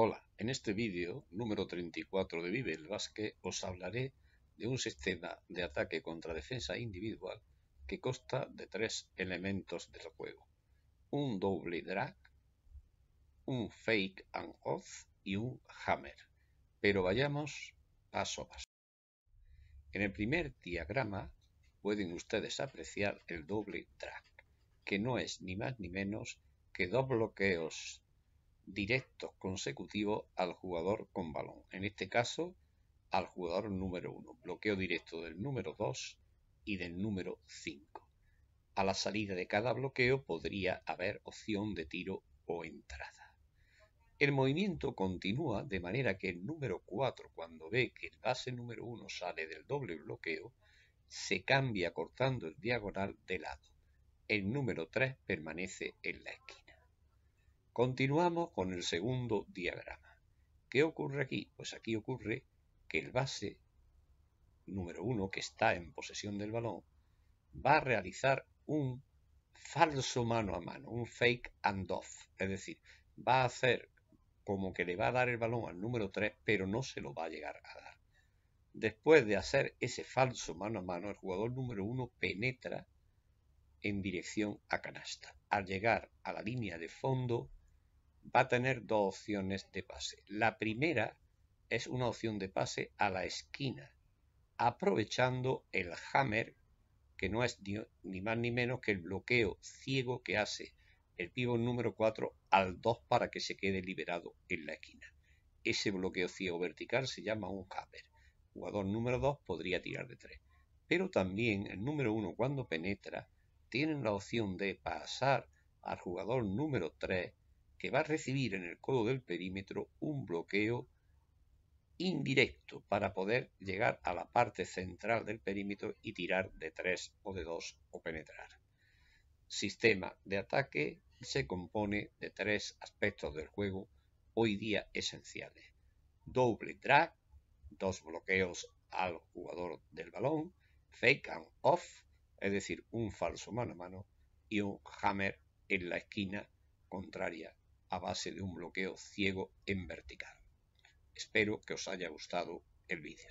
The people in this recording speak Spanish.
Hola, en este vídeo número 34 de Vive el os hablaré de un sistema de ataque contra defensa individual que consta de tres elementos del juego. Un doble drag, un fake and off y un hammer. Pero vayamos paso a paso. En el primer diagrama pueden ustedes apreciar el doble drag, que no es ni más ni menos que dos bloqueos directos consecutivos al jugador con balón. En este caso, al jugador número 1. Bloqueo directo del número 2 y del número 5. A la salida de cada bloqueo podría haber opción de tiro o entrada. El movimiento continúa de manera que el número 4, cuando ve que el base número 1 sale del doble bloqueo, se cambia cortando el diagonal de lado. El número 3 permanece en la esquina. Continuamos con el segundo diagrama. ¿Qué ocurre aquí? Pues aquí ocurre que el base número uno, que está en posesión del balón, va a realizar un falso mano a mano, un fake and off. Es decir, va a hacer como que le va a dar el balón al número 3, pero no se lo va a llegar a dar. Después de hacer ese falso mano a mano, el jugador número 1 penetra en dirección a canasta. Al llegar a la línea de fondo, va a tener dos opciones de pase. La primera es una opción de pase a la esquina, aprovechando el hammer, que no es ni, más ni menos que el bloqueo ciego que hace el pivot número 4 al 2 para que se quede liberado en la esquina. Ese bloqueo ciego vertical se llama un hammer. Jugador número 2 podría tirar de 3. Pero también el número 1 cuando penetra tiene la opción de pasar al jugador número 3 que va a recibir en el codo del perímetro un bloqueo indirecto para poder llegar a la parte central del perímetro y tirar de 3 o de 2 o penetrar. Sistema de ataque se compone de tres aspectos del juego hoy día esenciales. Doble drag, dos bloqueos al jugador del balón, fake and off, es decir, un falso mano a mano y un hammer en la esquina contraria a base de un bloqueo ciego en vertical. Espero que os haya gustado el vídeo.